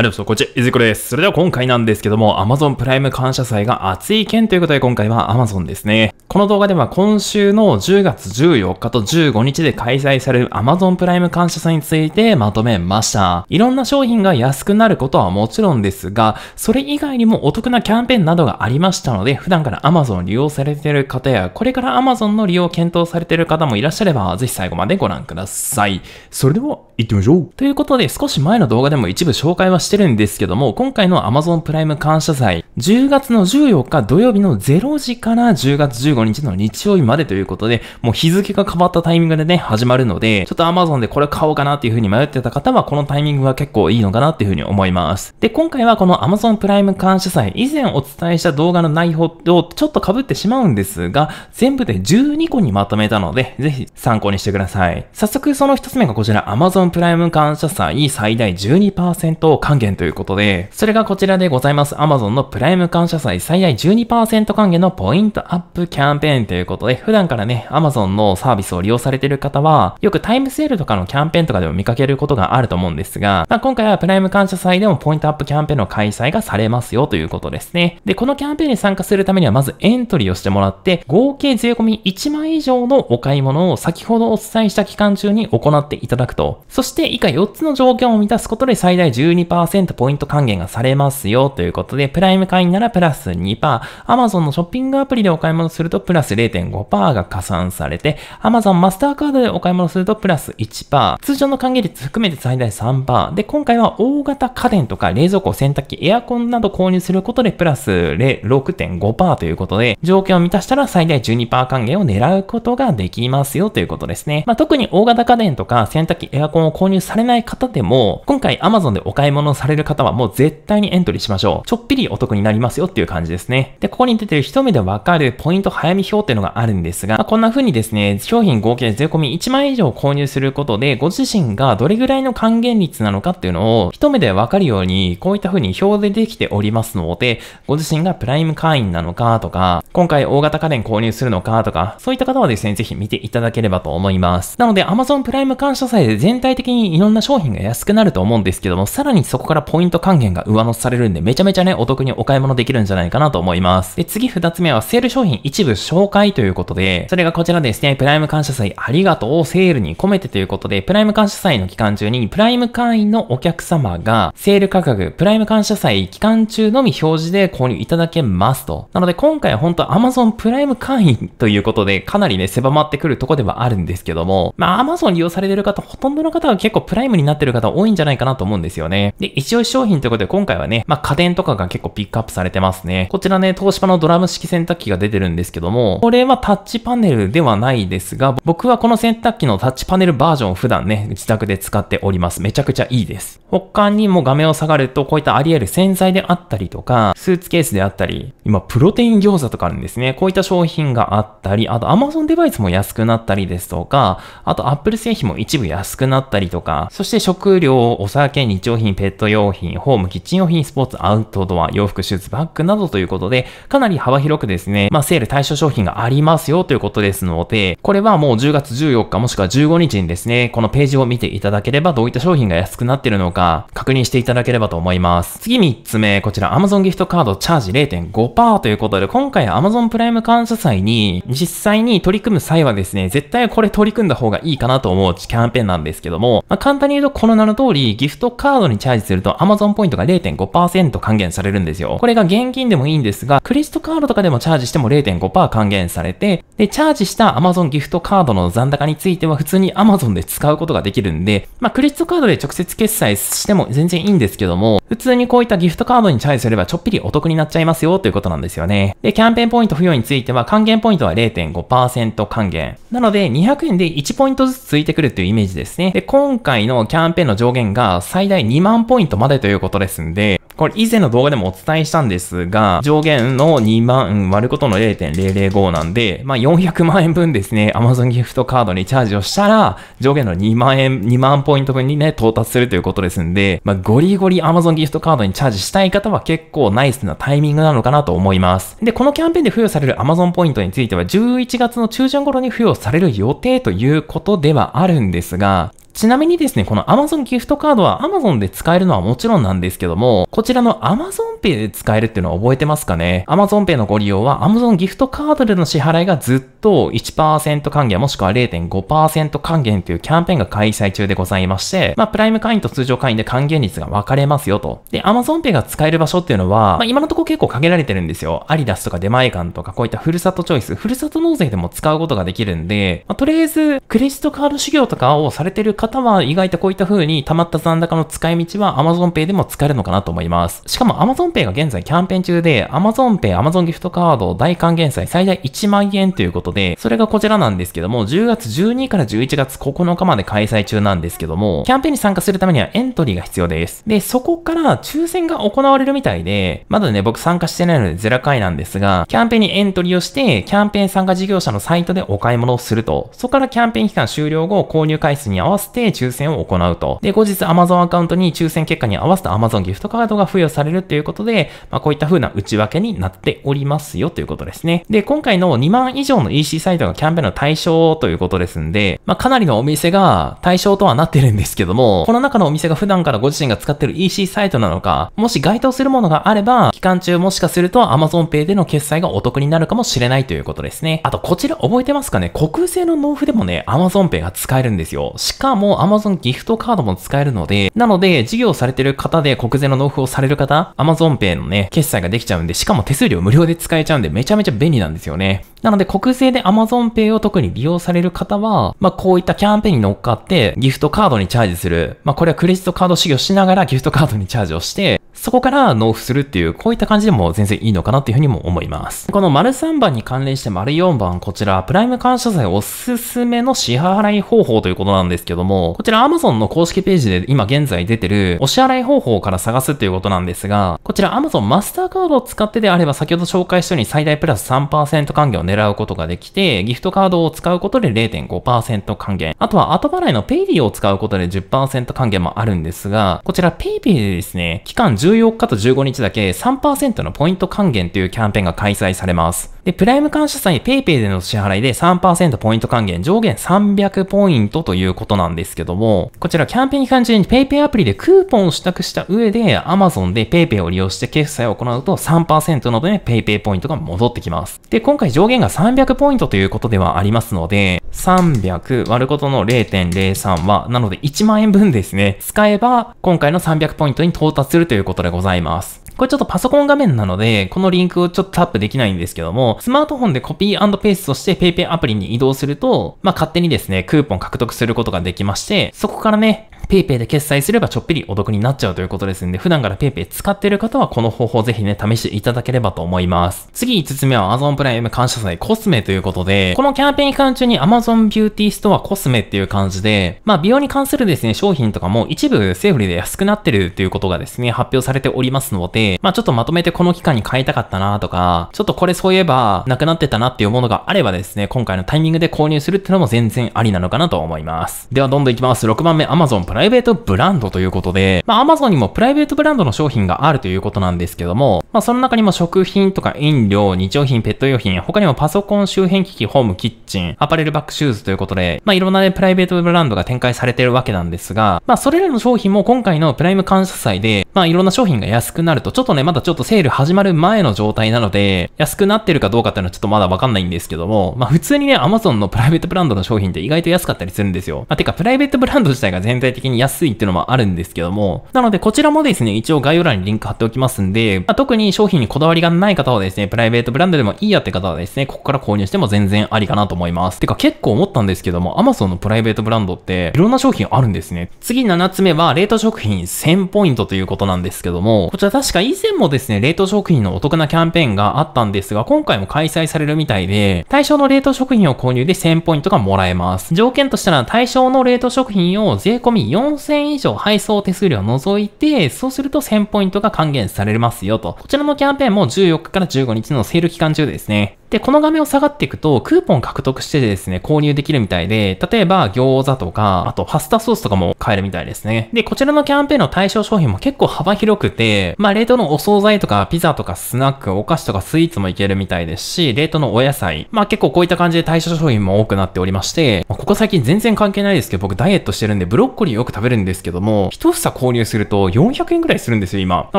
ありがとうございます。こっち、いずこです。それでは今回なんですけども、Amazon プライム感謝祭が熱い件ということで今回は Amazon ですね。この動画では今週の10月14日と15日で開催される Amazon プライム感謝祭についてまとめました。いろんな商品が安くなることはもちろんですが、それ以外にもお得なキャンペーンなどがありましたので、普段から Amazon 利用されている方や、これから Amazon の利用を検討されている方もいらっしゃれば、ぜひ最後までご覧ください。それでは行ってみましょう。ということで、少し前の動画でも一部紹介はししてるんですけども、今回の Amazon プライム感謝祭、10月の14日土曜日の0時から10月15日の日曜日までということで、もう日付が変わったタイミングでね、始まるので、ちょっと Amazon でこれ買おうかなっていう風に迷ってた方は、このタイミングは結構いいのかなっていう風に思います。で、今回はこの Amazon プライム感謝祭、以前お伝えした動画の内容をちょっと被ってしまうんですが、全部で12個にまとめたので、ぜひ参考にしてください。早速その1つ目がこちら、Amazon プライム感謝祭最大12%還減ということで、それがこちらでございます Amazon のプライム感謝祭最大12%還元のポイントアップキャンペーンということで、普段からね、Amazon のサービスを利用されている方は、よくタイムセールとかのキャンペーンとかでも見かけることがあると思うんですが、まあ、今回はプライム感謝祭でもポイントアップキャンペーンの開催がされますよということですね。で、このキャンペーンに参加するためにはまずエントリーをしてもらって、合計税込1万以上のお買い物を先ほどお伝えした期間中に行っていただくと。そして以下4つの条件を満たすことで最大12% 2%ポイント還元がされますよということで、プライム会員ならプラス 2%Amazon のショッピングアプリでお買い物するとプラス0.5%が加算されて、Amazon マスターカードでお買い物するとプラス1%通常の還元率含めて最大3%で、今回は大型家電とか冷蔵庫、洗濯機、エアコンなど購入することでプラス6.5%ということで、条件を満たしたら最大12%還元を狙うことができますよということですね。まあ、特に大型家電とか洗濯機、エアコンを購入されない方でも、今回 Amazon でお買い物される方はもう絶対にエントリーしましょう。ちょっぴりお得になりますよっていう感じですね。で、ここに出てる一目でわかるポイント早見表っていうのがあるんですが、まあ、こんな風にですね、商品合計税込み1万円以上購入することで、ご自身がどれぐらいの還元率なのかっていうのを一目でわかるように、こういった風に表でできておりますので、ご自身がプライム会員なのかとか、今回大型家電購入するのかとか、そういった方はですね、ぜひ見ていただければと思います。なので、Amazon プライム感謝祭で全体的にいろんな商品が安くなると思うんですけども、さらにそこからポイント還元が上乗せされるんで、めちゃめちゃね、お得にお買い物できるんじゃないかなと思います。で、次2つ目は、セール商品一部紹介ということで、それがこちらですね、プライム感謝祭ありがとうをセールに込めてということで、プライム感謝祭の期間中に、プライム会員のお客様が、セール価格、プライム感謝祭期間中のみ表示で購入いただけますと。なので、今回は本当 Amazon プライム会員ということで、かなりね、狭まってくるとこではあるんですけども、まあ、Amazon 利用されてる方、ほとんどの方は結構プライムになってる方多いんじゃないかなと思うんですよね。で、一応商品ということで今回はね、まあ、家電とかが結構ピックアップされてますね。こちらね、東芝のドラム式洗濯機が出てるんですけども、これはタッチパネルではないですが、僕はこの洗濯機のタッチパネルバージョンを普段ね、自宅で使っております。めちゃくちゃいいです。他にも画面を下がると、こういったあり得る洗剤であったりとか、スーツケースであったり、今、プロテイン餃子とかあるんですね。こういった商品があったり、あと Amazon デバイスも安くなったりですとか、あと Apple 製品も一部安くなったりとか、そして食料、お酒、日用品、ペットト用品、ホーム、キッチン用品、スポーツ、アウトドア、洋服、シューズ、バッグなどということで、かなり幅広くですね、まあ、セール対象商品がありますよということですので、これはもう10月14日もしくは15日にですね、このページを見ていただければどういった商品が安くなっているのか確認していただければと思います。次3つ目、こちら Amazon ギフトカードチャージ0.5%ということで、今回 Amazon プライム感謝祭に実際に取り組む際はですね、絶対これ取り組んだ方がいいかなと思うキャンペーンなんですけども、まあ、簡単に言うとこの名の通りギフトカードにチャージすると Amazon ポイントが0.5%還元されるんですよ。これが現金でもいいんですが、クレジットカードとかでもチャージしても0.5%還元されて、で、チャージした Amazon ギフトカードの残高については普通に Amazon で使うことができるんで、まあ、クレジットカードで直接決済しても全然いいんですけども、普通にこういったギフトカードにチャージすればちょっぴりお得になっちゃいますよということなんですよね。で、キャンペーンポイント付与については還元ポイントは0.5%還元。なので、200円で1ポイントずつついてくるっていうイメージですね。で、今回のキャンペーンの上限が最大2万ポイントポイントまでということですんで、これ以前の動画でもお伝えしたんですが、上限の2万割ることの0.005なんで、まあ、400万円分ですね、Amazon ギフトカードにチャージをしたら、上限の2万円、2万ポイント分にね、到達するということですんで、まあ、ゴリゴリ Amazon ギフトカードにチャージしたい方は結構ナイスなタイミングなのかなと思います。で、このキャンペーンで付与される Amazon ポイントについては、11月の中旬頃に付与される予定ということではあるんですが、ちなみにですね、この Amazon ギフトカードは Amazon で使えるのはもちろんなんですけども、こちらの Amazon Pay で使えるっていうのは覚えてますかね ?Amazon Pay のご利用は Amazon ギフトカードでの支払いがずっと1%還元もしくは0.5%還元というキャンペーンが開催中でございまして、まあ、プライム会員と通常会員で還元率が分かれますよと。で、Amazon Pay が使える場所っていうのは、まあ、今のところ結構限られてるんですよ。アリダスとか出前館とかこういったふるさとチョイス、ふるさと納税でも使うことができるんで、まあ、とりあえず、クレジットカード修行とかをされてる方は意外とこういった風に溜まった残高の使い道は AmazonPay でも使えるのかなと思います。しかも AmazonPay が現在キャンペーン中で AmazonPay、Amazon ギフトカード大還元祭最大1万円ということで、それがこちらなんですけども、10月12から11月9日まで開催中なんですけども、キャンペーンに参加するためにはエントリーが必要です。で、そこから抽選が行われるみたいで、まだね、僕参加してないのでゼラ回なんですが、キャンペーンにエントリーをして、キャンペーン参加事業者のサイトでお買い物をすると、そこからキャンペーン期間終了後、購入回数に合わせせて抽選を行うと。で、後日 Amazon アカウントに抽選結果に合わせた Amazon ギフトカードが付与されるということで、まあ、こういった風な内訳になっておりますよということですね。で、今回の2万以上の EC サイトがキャンペーンの対象ということですんで、まあ、かなりのお店が対象とはなってるんですけども、この中のお店が普段からご自身が使ってる EC サイトなのか、もし該当するものがあれば、期間中もしかすると Amazon Pay での決済がお得になるかもしれないということですね。あと、こちら覚えてますかね国空の納付でもね、Amazon Pay が使えるんですよ。しかもも Amazon ギフトカードも使えるので、なので、事業されてる方で国税の納付をされる方、Amazon Pay のね、決済ができちゃうんで、しかも手数料無料で使えちゃうんで、めちゃめちゃ便利なんですよね。なので、国税で Amazon Pay を特に利用される方は、まあ、こういったキャンペーンに乗っかって、ギフトカードにチャージする。まあ、これはクレジットカード修行しながらギフトカードにチャージをして、そこから納付するっていう、こういった感じでも全然いいのかなっていうふうにも思います。この丸3番に関連して丸4番、こちら、プライム感謝祭おすすめの支払い方法ということなんですけども、こちら Amazon の公式ページで今現在出てるお支払い方法から探すということなんですが、こちら Amazon マスターカードを使ってであれば先ほど紹介したように最大プラス3%還元を狙うことができて、ギフトカードを使うことで0.5%還元。あとは後払いの PayD を使うことで10%還元もあるんですが、こちら PayPay でですね、期間10 14日と15日だけ3%のポイント還元というキャンペーンが開催されます。で、プライム感謝祭 PayPay での支払いで3%ポイント還元、上限300ポイントということなんですけども、こちらキャンペーン期間中に PayPay アプリでクーポンを取得した上で Amazon で PayPay を利用して決済を行うと3%の分 PayPay ポイントが戻ってきます。で、今回上限が300ポイントということではありますので、300割ることの0.03は、なので1万円分ですね、使えば今回の300ポイントに到達するということでございます。これちょっとパソコン画面なので、このリンクをちょっとタップできないんですけども、スマートフォンでコピーペーストして PayPay アプリに移動すると、まあ、勝手にですね、クーポン獲得することができまして、そこからね、PayPay で決済すればちょっぴりお得になっちゃうということですんで、普段から PayPay 使ってる方はこの方法ぜひね、試していただければと思います。次5つ目は Amazon プライム感謝祭コスメということで、このキャンペーン期間中に Amazon ビューティーストアコスメっていう感じで、まあ美容に関するですね、商品とかも一部セーフで安くなってるっていうことがですね、発表されておりますので、まあちょっとまとめてこの期間に買いたかったなとか、ちょっとこれそういえばなくなってたなっていうものがあればですね、今回のタイミングで購入するっていうのも全然ありなのかなと思います。ではどんどんいきます。6番目 Amazon プライムライベートブランドということで、まあ Amazon にもプライベートブランドの商品があるということなんですけども、まあその中にも食品とか飲料、日用品、ペット用品、他にもパソコン周辺機器、ホーム、キッチン、アパレルバックシューズということで、まあいろんなね、プライベートブランドが展開されてるわけなんですが、まあそれらの商品も今回のプライム感謝祭で、まあいろんな商品が安くなると、ちょっとね、まだちょっとセール始まる前の状態なので、安くなってるかどうかっていうのはちょっとまだわかんないんですけども、まあ普通にね、Amazon のプライベートブランドの商品って意外と安かったりするんですよ。まあてか、プライベートブランド自体が全体的にに安いっていうのもあるんですけども、なのでこちらもですね、一応概要欄にリンク貼っておきますんで、まあ、特に商品にこだわりがない方はですね、プライベートブランドでもいいやって方はですね、ここから購入しても全然ありかなと思います。てか結構思ったんですけども、Amazon のプライベートブランドっていろんな商品あるんですね。次7つ目は冷凍食品1000ポイントということなんですけども、こちら確か以前もですね、冷凍食品のお得なキャンペーンがあったんですが、今回も開催されるみたいで、対象の冷凍食品を購入で1000ポイントがもらえます。条件としたら対象の冷凍食品を税込み4000円以上配送手数料を除いて、そうすると1000ポイントが還元されますよと。こちらのキャンペーンも14日から15日のセール期間中ですね。で、この画面を下がっていくと、クーポン獲得してですね、購入できるみたいで、例えば餃子とか、あとパスタソースとかも買えるみたいですね。で、こちらのキャンペーンの対象商品も結構幅広くて、まあ、冷凍のお惣菜とか、ピザとか、スナック、お菓子とか、スイーツもいけるみたいですし、冷凍のお野菜、まあ、結構こういった感じで対象商品も多くなっておりまして、まあ、ここ最近全然関係ないですけど、僕ダイエットしてるんで、ブロッコリーよく食べるんですけども、一房購入すると400円くらいするんですよ、今。な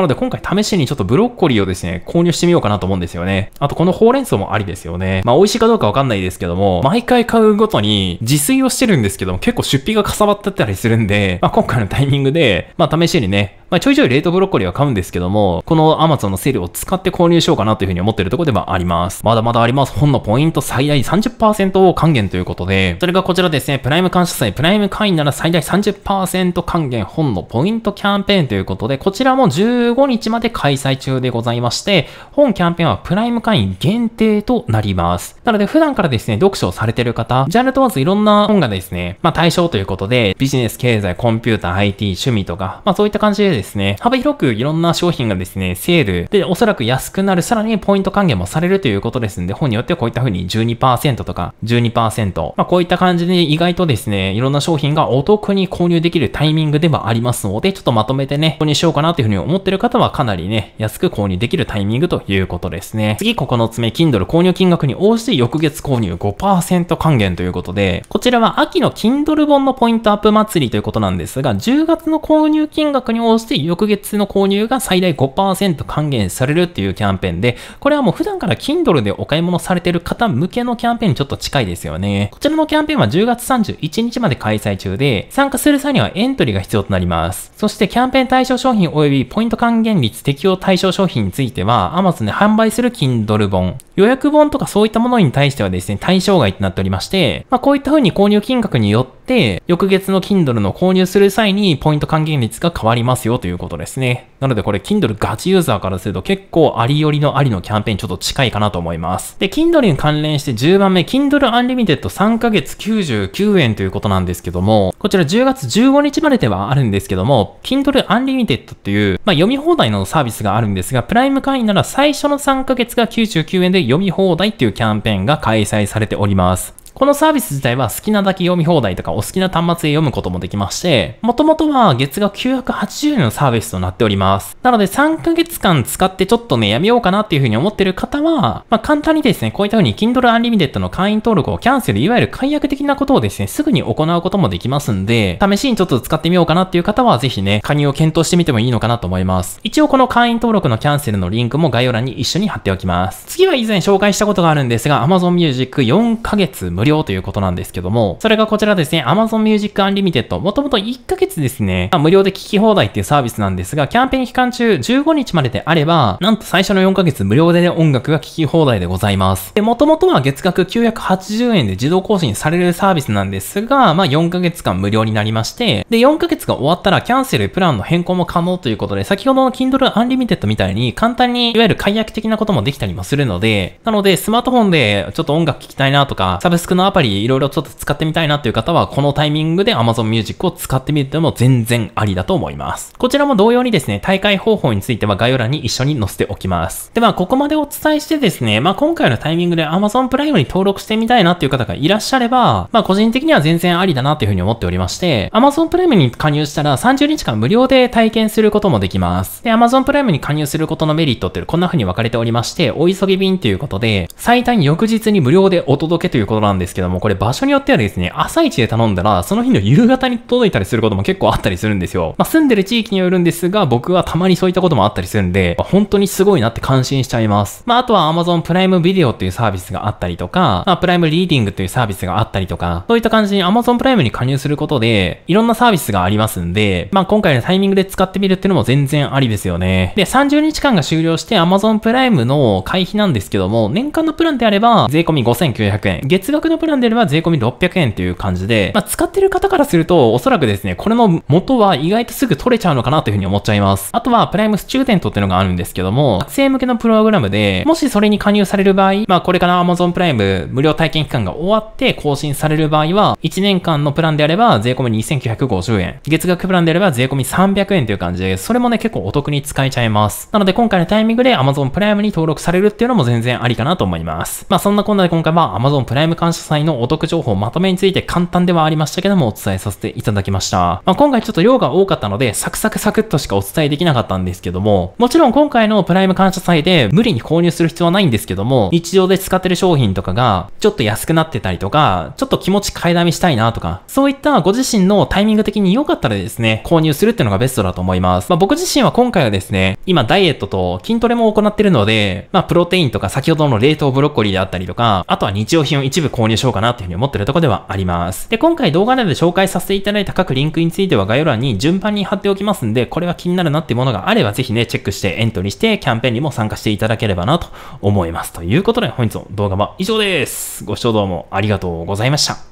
ので今回試しにちょっとブロッコリーをですね、購入してみようかなと思うんですよね。あと、このほうれん草もありりですよね。まあ美味しいかどうかわかんないですけども、毎回買うごとに自炊をしてるんですけども、結構出費がかさばってたりするんで、まあ今回のタイミングで、まあ試しにね、まあ、ちょいちょい冷凍ブロッコリーは買うんですけども、この Amazon のセールを使って購入しようかなというふうに思っているところではあります。まだまだあります。本のポイント最大30%を還元ということで、それがこちらですね、プライム感謝祭、プライム会員なら最大30%還元本のポイントキャンペーンということで、こちらも15日まで開催中でございまして、本キャンペーンはプライム会員限定となります。なので普段からですね、読書をされてる方、ジャンル問わずいろんな本がですね、まあ対象ということで、ビジネス、経済、コンピューター、IT、趣味とか、まあそういった感じでですですね、幅広くいろんな商品がですね、セールでおそらく安くなる、さらにポイント還元もされるということですんで、本によってはこういった風に12%とか12%、まあこういった感じで意外とですね、いろんな商品がお得に購入できるタイミングではありますので、ちょっとまとめてね、ここにしようかなという風に思ってる方はかなりね、安く購入できるタイミングということですね。次、9つ目、Kindle 購入金額に応じて翌月購入5%還元ということで、こちらは秋の Kindle 本のポイントアップ祭りということなんですが、10月の購入金額に応じてして翌月の購入が最大5%還元されるっていうキャンペーンで、これはもう普段から Kindle でお買い物されてる方向けのキャンペーンにちょっと近いですよね。こちらのキャンペーンは10月31日まで開催中で、参加する際にはエントリーが必要となります。そしてキャンペーン対象商品及びポイント還元率適用対象商品については、Amazon で販売する Kindle 本、予約本とかそういったものに対してはですね、対象外となっておりまして、まあこういった風に購入金額によって、翌月の Kindle の購入する際にポイント還元率が変わりますよよということですね。なのでこれ Kindle ガチユーザーからすると結構ありよりのありのキャンペーンちょっと近いかなと思います。で、Kindle に関連して10番目、Kindle Unlimited 3ヶ月99円ということなんですけども、こちら10月15日までではあるんですけども、Kindle Unlimited っていう、まあ、読み放題のサービスがあるんですが、プライム会員なら最初の3ヶ月が99円で読み放題っていうキャンペーンが開催されております。このサービス自体は好きなだけ読み放題とかお好きな端末で読むこともできまして、もともとは月額980円のサービスとなっております。なので3ヶ月間使ってちょっとね、やめようかなっていうふうに思ってる方は、まあ、簡単にですね、こういったふうに Kindle Unlimited の会員登録をキャンセル、いわゆる解約的なことをですね、すぐに行うこともできますんで、試しにちょっと使ってみようかなっていう方は、ぜひね、加入を検討してみてもいいのかなと思います。一応この会員登録のキャンセルのリンクも概要欄に一緒に貼っておきます。次は以前紹介したことがあるんですが、Amazon Music 4ヶ月無無料ということなんですけども、それがこちらですね、Amazon Music Unlimited。もともと1ヶ月ですね、まあ、無料で聞き放題っていうサービスなんですが、キャンペーン期間中15日までであれば、なんと最初の4ヶ月無料で、ね、音楽が聴き放題でございます。で、もともとは月額980円で自動更新されるサービスなんですが、まあ4ヶ月間無料になりまして、で、4ヶ月が終わったらキャンセル、プランの変更も可能ということで、先ほどの Kindle Unlimited みたいに簡単にいわゆる解約的なこともできたりもするので、なのでスマートフォンでちょっと音楽聴きたいなとか、サブスクのアプリいろいろちょっと使ってみたいなという方は、このタイミングで Amazon Music を使ってみるとも全然ありだと思います。こちらも同様にですね、大会方法については概要欄に一緒に載せておきます。では、ここまでお伝えしてですね、まあ、今回のタイミングで Amazon プライムに登録してみたいなっていう方がいらっしゃれば、まあ、個人的には全然ありだなっていうふうに思っておりまして、Amazon プライムに加入したら30日間無料で体験することもできます。で、Amazon プライムに加入することのメリットっていうこんな風に分かれておりまして、お急ぎ便ということで、最短翌日に無料でお届けということなんでですけども、これ場所によってはですね、朝一で頼んだら、その日の夕方に届いたりすることも結構あったりするんですよ。まあ、住んでる地域によるんですが、僕はたまにそういったこともあったりするんで、まあ、本当にすごいなって感心しちゃいます。まあ、あとは Amazon プライムビデオっていうサービスがあったりとか、まあ、プライムリーディングっていうサービスがあったりとか、そういった感じに Amazon プライムに加入することで、いろんなサービスがありますんで、まあ、今回のタイミングで使ってみるっていうのも全然ありですよね。で、30日間が終了して Amazon プライムの会費なんですけども、年間のプランであれば、税込み5900円。月額のプランであれば税込み600円という感じで、まあ、使ってる方からすると、おそらくですね、これの元は意外とすぐ取れちゃうのかなというふうに思っちゃいます。あとは、プライムスチューデントっていうのがあるんですけども、学生向けのプログラムで、もしそれに加入される場合、まあ、これから Amazon プライム無料体験期間が終わって更新される場合は、1年間のプランであれば税込み2950円、月額プランであれば税込み300円という感じで、それもね、結構お得に使えちゃいます。なので、今回のタイミングで Amazon プライムに登録されるっていうのも全然ありかなと思います。まあ、そんなこんなで今回は Amazon プライム監視際のお得情報まとめについて簡単ではありましたけどもお伝えさせていただきました。まあ、今回ちょっと量が多かったのでサクサクサクっとしかお伝えできなかったんですけども、もちろん今回のプライム感謝祭で無理に購入する必要はないんですけども、日常で使ってる商品とかがちょっと安くなってたりとか、ちょっと気持ち買いだめしたいなとか、そういったご自身のタイミング的に良かったらですね、購入するっていうのがベストだと思います。まあ、僕自身は今回はですね、今ダイエットと筋トレも行ってるので、まあ、プロテインとか先ほどの冷凍ブロッコリーであったりとか、あとは日用品を一部購入入しようかなというふうに思ってるとこではあります。で、今回動画内で紹介させていただいた各リンクについては概要欄に順番に貼っておきますんで、これは気になるなっていうものがあればぜひね、チェックしてエントリーしてキャンペーンにも参加していただければなと思います。ということで本日の動画は以上です。ご視聴どうもありがとうございました。